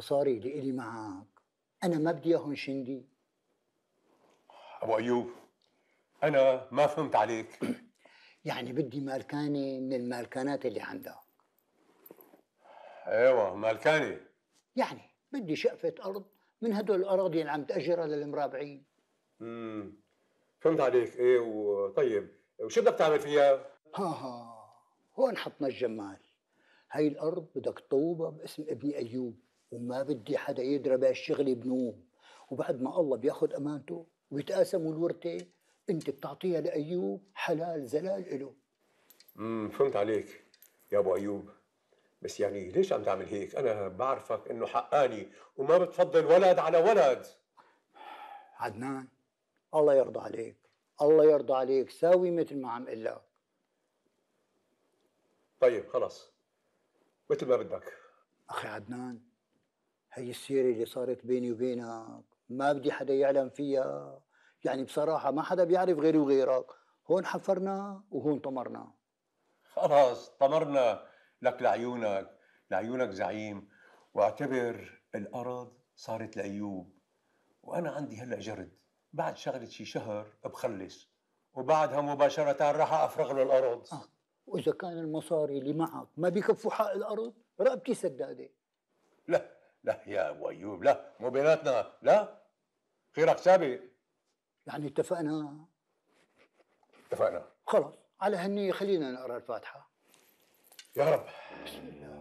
صاري لي معك أنا ما بدي إياهم شندي أبو أيوب أنا ما فهمت عليك يعني بدي مالكانة من المالكانات اللي عندك ايوه مالكانة يعني بدي شقفة أرض من هدول الأراضي اللي عم تأجرها للمرابعين امم فهمت عليك ايه وطيب وشو بدك تعمل فيها؟ ها ها هون حطنا الجمال هاي الأرض بدك تطوبها باسم ابني أيوب وما بدي حدا يدرى بهالشغله بنوم وبعد ما الله بياخذ امانته ويتقاسموا الورثه انت بتعطيها لايوب حلال زلال إله امم فهمت عليك يا ابو ايوب بس يعني ليش عم تعمل هيك؟ انا بعرفك انه حقاني وما بتفضل ولد على ولد عدنان الله يرضى عليك الله يرضى عليك ساوي مثل ما عم اقول لك طيب خلص مثل ما بدك اخي عدنان هي السيرة اللي صارت بيني وبينك ما بدي حدا يعلم فيها يعني بصراحة ما حدا بيعرف غيري وغيرك هون حفرنا وهون طمرنا خلاص طمرنا لك لعيونك لعيونك زعيم واعتبر الأرض صارت لأيوب وأنا عندي هلأ جرد بعد شغلة شي شهر بخلص وبعدها مباشرة راح أفرغ له الأرض آه. وإذا كان المصاري اللي معك ما بيكفوا حق الأرض رقبتي سدادة لا لا يا ابو ايوب لا مو بيناتنا لا خيرك سابق يعني اتفقنا اتفقنا خلص على هني خلينا نقرا الفاتحة يا رب بسم الله